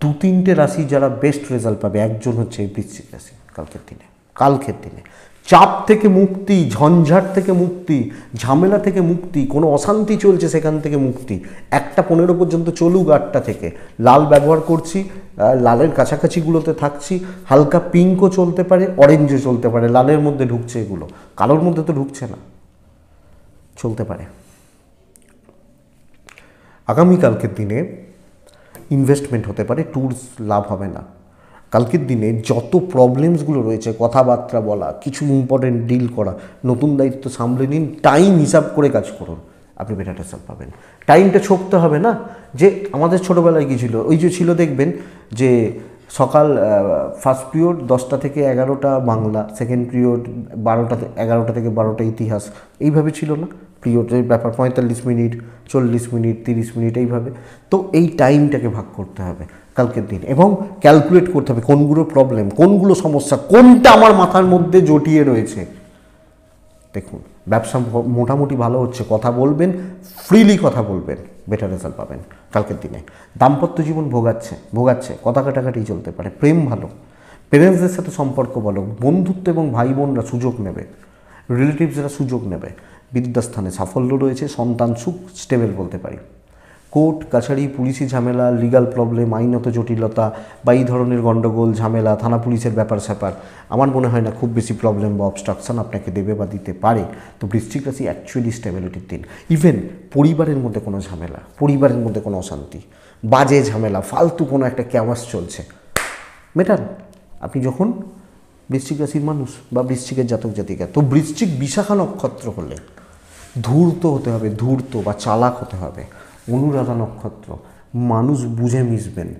দু তিনটে রাশি যারা বেস্ট রেজাল্ট পাবে একজন হচ্ছে এই বৃশ্চিক রাশি কালকের দিনে কালকের দিনে চাপ থেকে মুক্তি ঝঞ্ঝাট থেকে মুক্তি ঝামেলা থেকে মুক্তি কোনো অশান্তি চলছে সেখান থেকে মুক্তি একটা পনেরো পর্যন্ত চলুক আটটা থেকে লাল ব্যবহার করছি লালের কাছাকাছিগুলোতে থাকছি হালকা পিঙ্কও চলতে পারে অরেঞ্জও চলতে পারে লালের মধ্যে ঢুকছে এগুলো কালোর মধ্যে তো ঢুকছে না চলতে পারে আগামীকালকের দিনে ইনভেস্টমেন্ট হতে পারে ট্যুরস লাভ হবে না কালকের দিনে যত প্রবলেমসগুলো রয়েছে কথাবার্তা বলা কিছু ইম্পর্টেন্ট ডিল করা নতুন দায়িত্ব সামলে নিন টাইম হিসাব করে কাজ করুন আপনি বেটার রেজাল্ট পাবেন টাইমটা ছোপতে হবে না যে আমাদের ছোটোবেলায় কী ছিল ওই যে ছিল দেখবেন যে সকাল ফার্স্ট পিরিয়ড দশটা থেকে এগারোটা বাংলা সেকেন্ড পিরিয়ড বারোটা এগারোটা থেকে বারোটা ইতিহাস এইভাবে ছিল না প্রিয় যে ব্যাপার পঁয়তাল্লিশ মিনিট চল্লিশ মিনিট তিরিশ মিনিট এইভাবে তো এই টাইমটাকে ভাগ করতে হবে কালকের দিন এবং ক্যালকুলেট করতে হবে কোনগুলো প্রবলেম কোনগুলো সমস্যা কোনটা আমার মাথার মধ্যে জটিয়ে রয়েছে দেখুন ব্যবসা মোটামুটি ভালো হচ্ছে কথা বলবেন ফ্রিলি কথা বলবেন বেটার রেজাল্ট পাবেন কালকের দিনে দাম্পত্য জীবন ভোগাচ্ছে ভোগাচ্ছে কথা কাটাকাটি চলতে পারে প্রেম ভালো পেরেন্টসদের সাথে সম্পর্ক বলো বন্ধুত্ব এবং ভাই বোনরা সুযোগ নেবে রিলেটিভসরা সুযোগ নেবে বিদ্যাস্থানে সাফল্য রয়েছে সন্তান সুখ স্টেবল বলতে পারি কোর্ট কাছারি পুলিশি ঝামেলা লিগাল প্রবলেম আইনত জটিলতা বা এই ধরনের গণ্ডগোল ঝামেলা থানা পুলিশের ব্যাপার স্যাপার আমার মনে হয় না খুব বেশি প্রবলেম বা অবস্ট্রাকশন আপনাকে দেবে বা দিতে পারে তো বৃষ্টিক রাশি অ্যাকচুয়ালি স্টেবিলিটির দিন ইভেন পরিবারের মধ্যে কোনো ঝামেলা পরিবারের মধ্যে কোনো অশান্তি বাজে ঝামেলা ফালতু কোনো একটা ক্যামাস চলছে মেটান আপনি যখন বৃশ্চিক রাশির মানুষ বা বৃশ্চিকের জাতক জাতিকা তো বৃশ্চিক বিশাখা নক্ষত্র হলে ধূর্ত হতে হবে ধূর্ত বা চালাক হতে হবে অনুরাধা নক্ষত্র মানুষ বুঝে মিশবেন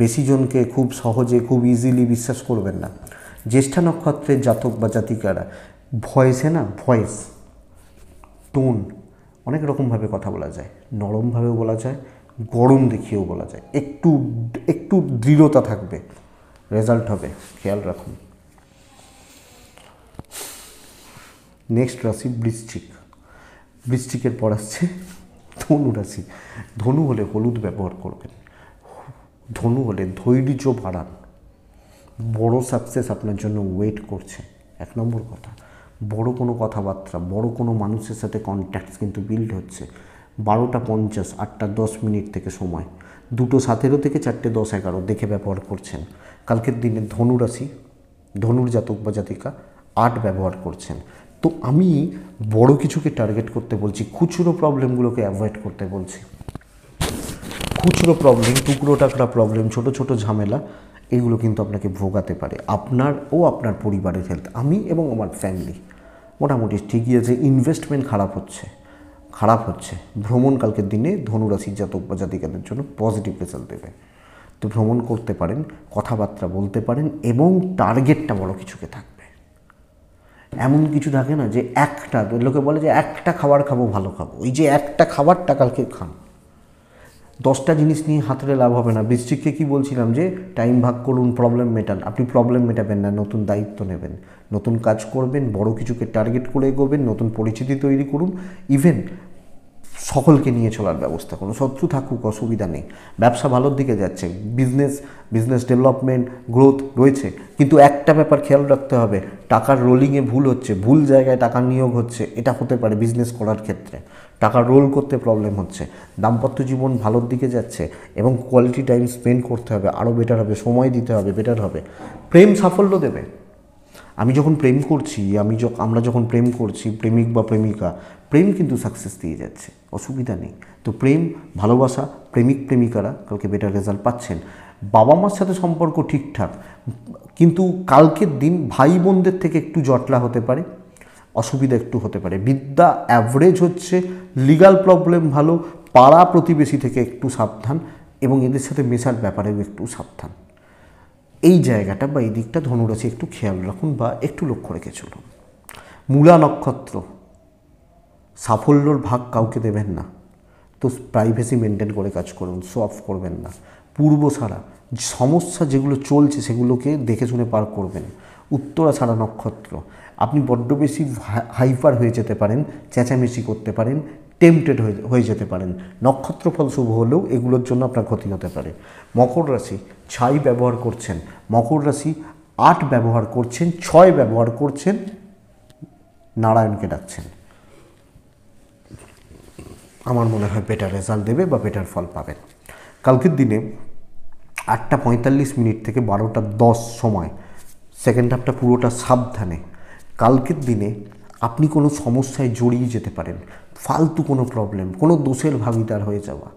বেশি জনকে খুব সহজে খুব ইজিলি বিশ্বাস করবেন না জ্যেষ্ঠা নক্ষত্রের জাতক বা জাতিকারা ভয়েসে না ভয়েস টোন অনেক রকমভাবে কথা বলা যায় নরমভাবেও বলা যায় গরম দেখিয়েও বলা যায় একটু একটু দৃঢ়তা থাকবে রেজাল্ট হবে খেয়াল রাখুন নেক্সট রাশি বৃশ্চিক বৃশ্চিকের পর আসছে ধনু রাশি ধনু হলে হলুদ ব্যবহার করবেন ধনু হলে ধৈর্য বাড়ান বড় সাকসেস আপনার জন্য ওয়েট করছে এক নম্বর কথা বড় কোনো কথাবার্তা বড় কোনো মানুষের সাথে কন্ট্যাক্টস কিন্তু বিল্ড হচ্ছে বারোটা পঞ্চাশ আটটা দশ মিনিট থেকে সময় দুটো সাতেরো থেকে চারটে দশ এগারো দেখে ব্যবহার করছেন কালকের দিনে ধনুরাশি ধনুর জাতক বা জাতিকা আট ব্যবহার করছেন তো আমি বড় কিছুকে টার্গেট করতে বলছি খুচরো প্রবলেমগুলোকে অ্যাভয়েড করতে বলছি খুচরো প্রবলেম টুকরো টাকরা প্রবলেম ছোট ছোট ঝামেলা এগুলো কিন্তু আপনাকে ভোগাতে পারে আপনার ও আপনার পরিবারের হেলথ আমি এবং আমার ফ্যামিলি মোটামুটি ঠিকই আছে ইনভেস্টমেন্ট খারাপ হচ্ছে খারাপ হচ্ছে ভ্রমণকালকের দিনে ধনুরাশির জাতক বা জাতিকাদের জন্য পজিটিভ রেজাল্ট দেবে তো ভ্রমণ করতে পারেন কথাবার্তা বলতে পারেন এবং টার্গেটটা বড় কিছুকে থাকবে এমন কিছু থাকে না যে একটা লোকে বলে যে একটা খাবার খাবো ভালো খাবো ওই যে একটা খাবারটা কালকে খান দশটা জিনিস নিয়ে হাতলে লাভ হবে না বৃষ্টিককে কি বলছিলাম যে টাইম ভাগ করুন প্রবলেম মেটান আপনি প্রবলেম মেটাবেন না নতুন দায়িত্ব নেবেন নতুন কাজ করবেন বড় কিছুকে টার্গেট করে এগোবেন নতুন পরিচিতি তৈরি করুন ইভেন সকলকে নিয়ে চলার ব্যবস্থা কোনো শত্রু থাকুক অসুবিধা নেই ব্যবসা ভালোর দিকে যাচ্ছে বিজনেস বিজনেস ডেভেলপমেন্ট গ্রোথ রয়েছে কিন্তু একটা ব্যাপার খেয়াল রাখতে হবে টাকার রোলিংয়ে ভুল হচ্ছে ভুল জায়গায় টাকা নিয়োগ হচ্ছে এটা হতে পারে বিজনেস করার ক্ষেত্রে টাকা রোল করতে প্রবলেম হচ্ছে দাম্পত্য জীবন ভালোর দিকে যাচ্ছে এবং কোয়ালিটি টাইম স্পেন্ড করতে হবে আরও বেটার হবে সময় দিতে হবে বেটার হবে প্রেম সাফল্য দেবে আমি যখন প্রেম করছি আমি আমরা যখন প্রেম করছি প্রেমিক বা প্রেমিকা প্রেম কিন্তু সাকসেস দিয়ে যাচ্ছে অসুবিধা নেই তো প্রেম ভালোবাসা প্রেমিক প্রেমিকারা কালকে বেটার রেজাল্ট পাচ্ছেন বাবা মার সাথে সম্পর্ক ঠিকঠাক কিন্তু কালকের দিন ভাই বোনদের থেকে একটু জটলা হতে পারে অসুবিধা একটু হতে পারে বিদ্যা অ্যাভারেজ হচ্ছে লিগাল প্রবলেম ভালো পাড়া প্রতিবেশী থেকে একটু সাবধান এবং এদের সাথে মেশার ব্যাপারেও একটু সাবধান এই জায়গাটা বা এই দিকটা ধনুরাশি একটু খেয়াল রাখুন বা একটু লক্ষ্য রেখে চলুন মূলা নক্ষত্র সাফল্যর ভাগ কাউকে দেবেন না তো প্রাইভেসি মেনটেন করে কাজ করুন শো অফ করবেন না পূর্ব ছাড়া সমস্যা যেগুলো চলছে সেগুলোকে দেখে শুনে পার করবেন উত্তরা ছাড়া নক্ষত্র আপনি বড্ড বেশি হাইপার হয়ে যেতে পারেন চেঁচামেচি করতে পারেন টেম্পটেড হয়ে যেতে পারেন নক্ষত্র ফল শুভ হলেও এগুলোর জন্য আপনার ক্ষতি হতে পারে মকর রাশি ছাই ব্যবহার করছেন মকর রাশি আট ব্যবহার করছেন ছয় ব্যবহার করছেন নারায়ণকে ডাকছেন আমার মনে হয় বেটার রেজাল্ট দেবে বা বেটার ফল পাবেন কালকের দিনে আটটা পঁয়তাল্লিশ মিনিট থেকে বারোটা দশ সময় সেকেন্ড হাফটা পুরোটা সাবধানে কালকের দিনে আপনি কোনো সমস্যায় জড়িয়ে যেতে পারেন ফালতু কোনো প্রবলেম কোনো দোষের ভাগিদার হয়ে যাওয়া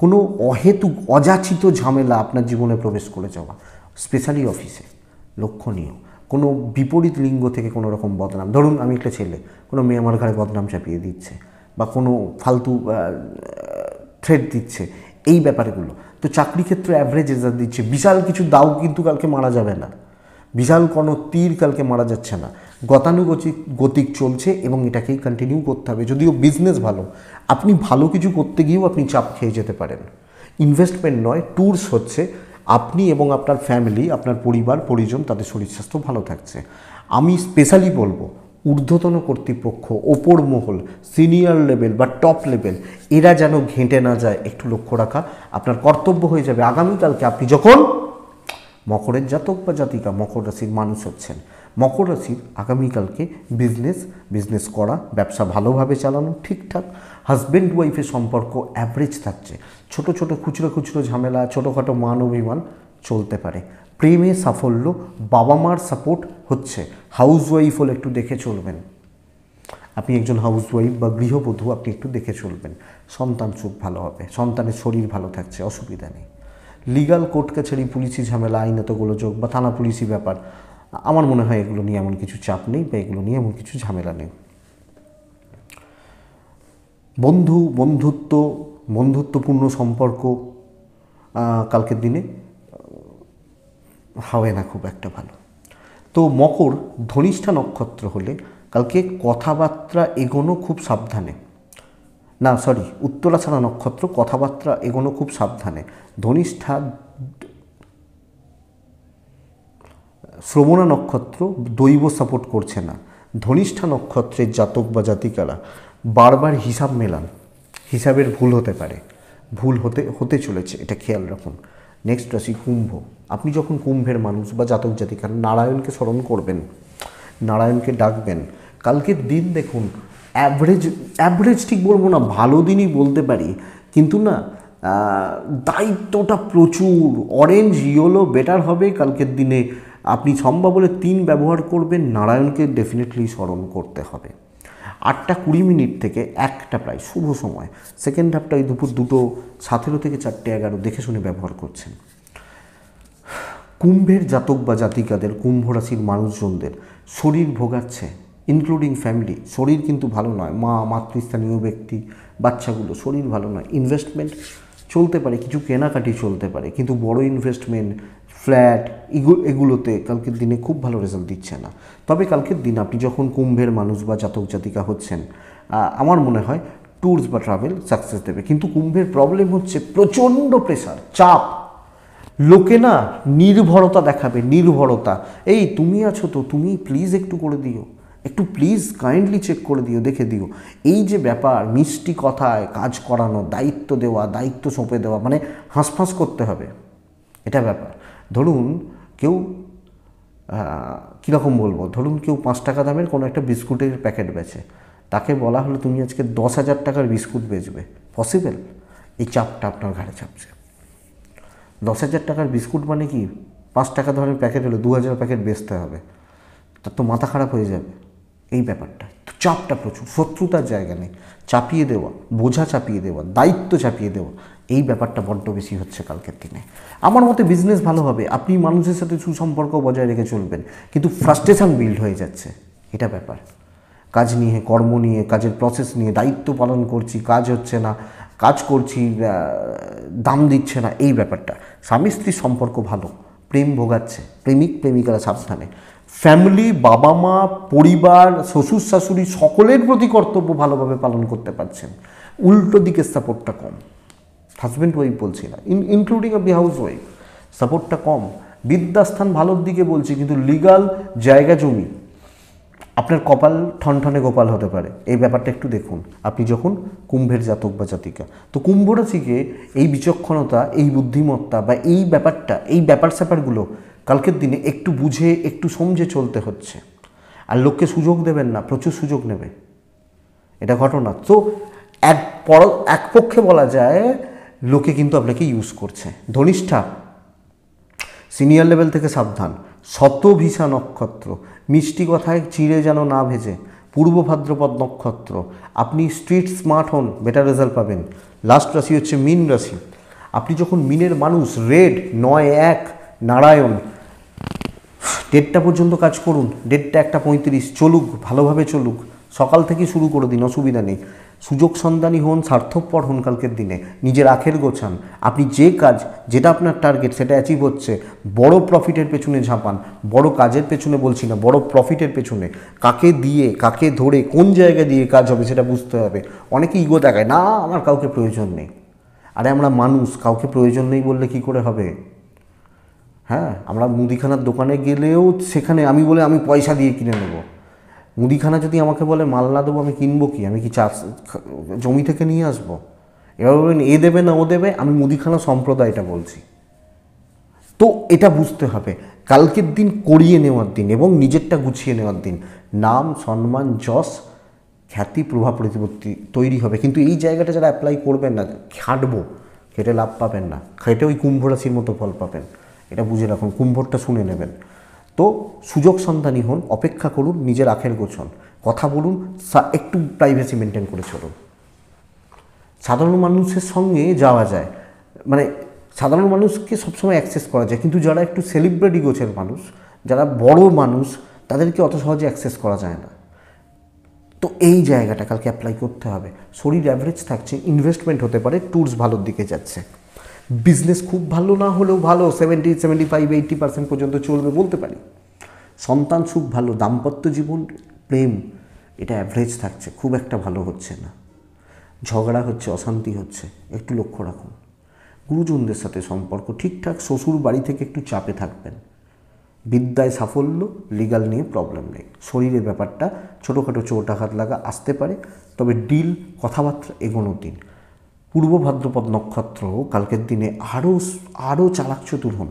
কোনো অহেতুক অযাচিত ঝামেলা আপনার জীবনে প্রবেশ করে যাওয়া স্পেশালি অফিসে লক্ষণীয় কোনো বিপরীত লিঙ্গ থেকে কোনো রকম বদনাম ধরুন আমি একটা ছেলে কোনো মেয়ে আমার ঘরে বদনাম চাপিয়ে দিচ্ছে বা কোনো ফালতু থ্রেড দিচ্ছে এই ব্যাপারগুলো তো চাকরি ক্ষেত্রে অ্যাভারেজ রেজাল্ট দিচ্ছে বিশাল কিছু দাও কিন্তু কালকে মারা যাবে না বিশাল কোনো তীর কালকে মারা যাচ্ছে না গতানুগতিক গতিক চলছে এবং এটাকেই কন্টিনিউ করতে হবে যদিও বিজনেস ভালো আপনি ভালো কিছু করতে গিয়েও আপনি চাপ খেয়ে যেতে পারেন ইনভেস্টমেন্ট নয় ট্যুরস হচ্ছে আপনি এবং আপনার ফ্যামিলি আপনার পরিবার পরিজন তাদের শরীর স্বাস্থ্য ভালো থাকছে আমি স্পেশালি বলবো ঊর্ধ্বতন কর্তৃপক্ষ ওপর মহল সিনিয়র লেভেল বা টপ লেভেল এরা যেন ঘেঁটে না যায় একটু লক্ষ্য রাখা আপনার কর্তব্য হয়ে যাবে আগামীকালকে আপনি যখন মকরের জাতক বা জাতিকা মকর রাশির মানুষ হচ্ছেন মকর রাশির আগামীকালকে বিজনেস বিজনেস করা ব্যবসা ভালোভাবে চালানো ঠিকঠাক হাজব্যান্ড ওয়াইফের সম্পর্ক অ্যাভারেজ থাকছে ছোট ছোট খুচরো খুচরো ঝামেলা ছোটোখাটো মান অভিমান চলতে পারে প্রেমে সাফল্য বাবা মার সাপোর্ট হচ্ছে হাউসওয়াইফ হলে একটু দেখে চলবেন আপনি একজন হাউসওয়াইফ বা গৃহবধূ আপনি একটু দেখে চলবেন সন্তান সুখ ভালো হবে সন্তানের শরীর ভালো থাকছে অসুবিধা নেই লিগাল কোর্ট কাছারি পুলিশি ঝামেলা আইনত গোলযোগ বা থানা পুলিশি ব্যাপার আমার মনে হয় এগুলো নিয়ে এমন কিছু চাপ নেই বা এগুলো নিয়ে এমন কিছু ঝামেলা নেই বন্ধু বন্ধুত্ব বন্ধুত্বপূর্ণ সম্পর্ক কালকের দিনে হাওয়ায় না খুব একটা ভালো তো মকর ধনিষ্ঠা নক্ষত্র হলে কালকে কথাবার্তা এগোনো খুব সাবধানে না সরি উত্তরাছাড়া নক্ষত্র কথাবার্তা এগোনো খুব সাবধানে ধনিষ্ঠা শ্রবণা নক্ষত্র দৈব সাপোর্ট করছে না ধনিষ্ঠা নক্ষত্রের জাতক বা জাতিকারা বারবার হিসাব মেলান হিসাবের ভুল হতে পারে ভুল হতে হতে চলেছে এটা খেয়াল রাখুন নেক্সট রাশি কুম্ভ আপনি যখন কুম্ভের মানুষ বা জাতক জাতিকার নারায়ণকে স্মরণ করবেন নারায়ণকে ডাকবেন কালকের দিন দেখুন অ্যাভারেজ অ্যাভারেজ ঠিক বলবো না ভালো দিনই বলতে পারি কিন্তু না দায়িত্বটা প্রচুর অরেঞ্জ ইয়েলো বেটার হবে কালকের দিনে আপনি সম্ভব হলে তিন ব্যবহার করবেন নারায়ণকে ডেফিনেটলি স্মরণ করতে হবে আটটা কুড়ি মিনিট থেকে একটা প্রায় শুভ সময় সেকেন্ড হাফটা ওই দুপুর দুটো সতেরো থেকে চারটে এগারো দেখে শুনে ব্যবহার করছেন কুম্ভের জাতক বা জাতিকাদের কুম্ভ রাশির মানুষজনদের শরীর ভোগাচ্ছে ইনক্লুডিং ফ্যামিলি শরীর কিন্তু ভালো নয় মা মাতৃস্থানীয় ব্যক্তি বাচ্চাগুলো শরীর ভালো নয় ইনভেস্টমেন্ট চলতে পারে কিছু কেনাকাটি চলতে পারে কিন্তু বড় ইনভেস্টমেন্ট ফ্ল্যাট এগুলোতে কালকের দিনে খুব ভালো রেজাল্ট দিচ্ছে না তবে কালকের দিন আপনি যখন কুম্ভের মানুষ বা জাতক জাতিকা হচ্ছেন আমার মনে হয় ট্যুরস বা ট্রাভেল সাকসেস দেবে কিন্তু কুম্ভের প্রবলেম হচ্ছে প্রচণ্ড প্রেশার চাপ লোকে না নির্ভরতা দেখাবে নির্ভরতা এই তুমি আছো তো তুমি প্লিজ একটু করে দিও একটু প্লিজ কাইন্ডলি চেক করে দিও দেখে দিও এই যে ব্যাপার মিষ্টি কথায় কাজ করানো দায়িত্ব দেওয়া দায়িত্ব সঁপে দেওয়া মানে হাঁসফাঁস করতে হবে এটা ব্যাপার ধরুন কেউ কীরকম বলবো ধরুন কেউ পাঁচ টাকা দামের কোনো একটা বিস্কুটের প্যাকেট বেছে তাকে বলা হলো তুমি আজকে দশ হাজার টাকার বিস্কুট বেচবে পসিবল এই চাপটা আপনার ঘাড়ে চাপছে দশ হাজার টাকার বিস্কুট মানে কি পাঁচ টাকা ধরনের প্যাকেট হলে দু হাজার প্যাকেট বেচতে হবে তার তো মাথা খারাপ হয়ে যাবে এই ব্যাপারটা তো চাপটা প্রচুর শত্রুতার জায়গা নেই চাপিয়ে দেওয়া বোঝা চাপিয়ে দেওয়া দায়িত্ব চাপিয়ে দেওয়া এই ব্যাপারটা বড্ড বেশি হচ্ছে কালকের দিনে আমার মতে বিজনেস ভালো হবে আপনি মানুষের সাথে সুসম্পর্ক বজায় রেখে চলবেন কিন্তু ফ্রাস্ট্রেশন বিল্ড হয়ে যাচ্ছে এটা ব্যাপার কাজ নিয়ে কর্ম নিয়ে কাজের প্রসেস নিয়ে দায়িত্ব পালন করছি কাজ হচ্ছে না কাজ করছি দাম দিচ্ছে না এই ব্যাপারটা স্বামী স্ত্রীর সম্পর্ক ভালো প্রেম ভোগাচ্ছে প্রেমিক প্রেমিকারা সাবধানে ফ্যামিলি বাবা মা পরিবার শ্বশুর শাশুড়ি সকলের প্রতি কর্তব্য ভালোভাবে পালন করতে পারছেন উল্টো দিকে সাপোর্টটা কম হাজব্যান্ড ওয়াইফ বলছি না ইন ইনক্লুডিং আপনি হাউস ওয়াইফ সাপোর্টটা কম বিদ্যাস্থান ভালোর দিকে বলছি কিন্তু লিগাল জায়গা জমি আপনার কপাল ঠনঠনে গোপাল হতে পারে এই ব্যাপারটা একটু দেখুন আপনি যখন কুম্ভের জাতক বা জাতিকা তো কুম্ভরাশিকে এই বিচক্ষণতা এই বুদ্ধিমত্তা বা এই ব্যাপারটা এই ব্যাপার স্যাপারগুলো কালকের দিনে একটু বুঝে একটু সমঝে চলতে হচ্ছে আর লোককে সুযোগ দেবেন না প্রচুর সুযোগ নেবে এটা ঘটনা তো এক পর এক পক্ষে বলা যায় লোকে কিন্তু আপনাকে ইউজ করছে ধনিষ্ঠা সিনিয়র লেভেল থেকে সাবধান শত ভিসা নক্ষত্র মিষ্টি কথায় চিড়ে যেন না ভেজে পূর্ব ভাদ্রপদ নক্ষত্র আপনি স্ট্রিট স্মার্ট হন বেটার রেজাল্ট পাবেন লাস্ট রাশি হচ্ছে মিন রাশি আপনি যখন মিনের মানুষ রেড নয় এক নারায়ণ দেড়টা পর্যন্ত কাজ করুন দেড়টা একটা পঁয়ত্রিশ চলুক ভালোভাবে চলুক সকাল থেকে শুরু করে দিন অসুবিধা নেই সুযোগ সন্ধানী হন সার্থকপর হন কালকের দিনে নিজের আখের গোছান আপনি যে কাজ যেটা আপনার টার্গেট সেটা অ্যাচিভ হচ্ছে বড় প্রফিটের পেছনে ঝাঁপান বড় কাজের পেছনে বলছি না বড় প্রফিটের পেছনে কাকে দিয়ে কাকে ধরে কোন জায়গায় দিয়ে কাজ হবে সেটা বুঝতে হবে অনেকে ইগো দেখায় না আমার কাউকে প্রয়োজন নেই আরে আমরা মানুষ কাউকে প্রয়োজন নেই বললে কি করে হবে হ্যাঁ আমরা মুদিখানার দোকানে গেলেও সেখানে আমি বলে আমি পয়সা দিয়ে কিনে নেবো মুদিখানা যদি আমাকে বলে মাল না দেবো আমি কিনবো কি আমি কি চাষ জমি থেকে নিয়ে আসবো এবার বলবেন এ দেবে না ও দেবে আমি মুদিখানা সম্প্রদায়টা বলছি তো এটা বুঝতে হবে কালকের দিন করিয়ে নেওয়ার দিন এবং নিজেরটা গুছিয়ে নেওয়ার দিন নাম সম্মান যশ খ্যাতি প্রভাব প্রতিপত্তি তৈরি হবে কিন্তু এই জায়গাটা যারা অ্যাপ্লাই করবেন না খাটবো খেটে লাভ পাবেন না খেটে ওই কুম্ভ রাশির মতো ফল পাবেন এটা বুঝে রাখুন কুম্ভরটা শুনে নেবেন তো সুযোগ সন্ধানী হন অপেক্ষা করুন নিজের আখের গোছন কথা বলুন একটু প্রাইভেসি মেনটেন করে চলুন সাধারণ মানুষের সঙ্গে যাওয়া যায় মানে সাধারণ মানুষকে সবসময় অ্যাক্সেস করা যায় কিন্তু যারা একটু সেলিব্রিটি গোছের মানুষ যারা বড় মানুষ তাদেরকে অত সহজে অ্যাক্সেস করা যায় না তো এই জায়গাটা কালকে অ্যাপ্লাই করতে হবে শরীর অ্যাভারেজ থাকছে ইনভেস্টমেন্ট হতে পারে ট্যুরস ভালোর দিকে যাচ্ছে বিজনেস খুব ভালো না হলেও ভালো seventy seventy five eighty percent পর্যন্ত চলবে বলতে পারি সন্তান সুখ ভালো দাম্পত্য জীবন প্রেম এটা অ্যাভারেজ থাকছে খুব একটা ভালো হচ্ছে না ঝগড়া হচ্ছে অশান্তি হচ্ছে একটু লক্ষ্য রাখুন গুরুজনদের সাথে সম্পর্ক ঠিকঠাক শ্বশুর বাড়ি থেকে একটু চাপে থাকবেন বিদ্যায় সাফল্য লিগাল নিয়ে প্রবলেম নেই শরীরের ব্যাপারটা ছোটোখাটো চোট আঘাত লাগা আসতে পারে তবে ডিল কথাবার্তা এগোনো দিন পূর্ব ভাদ্রপদ নক্ষত্র কালকের দিনে আরও আরও চালাক চতুর হন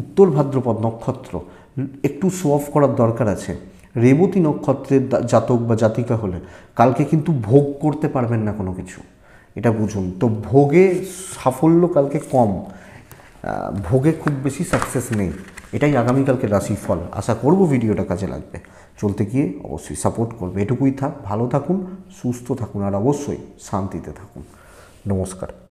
উত্তর ভাদ্রপদ নক্ষত্র একটু শো অফ করার দরকার আছে রেবতী নক্ষত্রের জাতক বা জাতিকা হলে কালকে কিন্তু ভোগ করতে পারবেন না কোনো কিছু এটা বুঝুন তো ভোগে সাফল্য কালকে কম ভোগে খুব বেশি সাকসেস নেই এটাই আগামীকালকে রাশিফল আশা করব ভিডিওটা কাজে লাগবে চলতে গিয়ে অবশ্যই সাপোর্ট করবে এটুকুই থাক ভালো থাকুন সুস্থ থাকুন আর অবশ্যই শান্তিতে থাকুন নমস্কার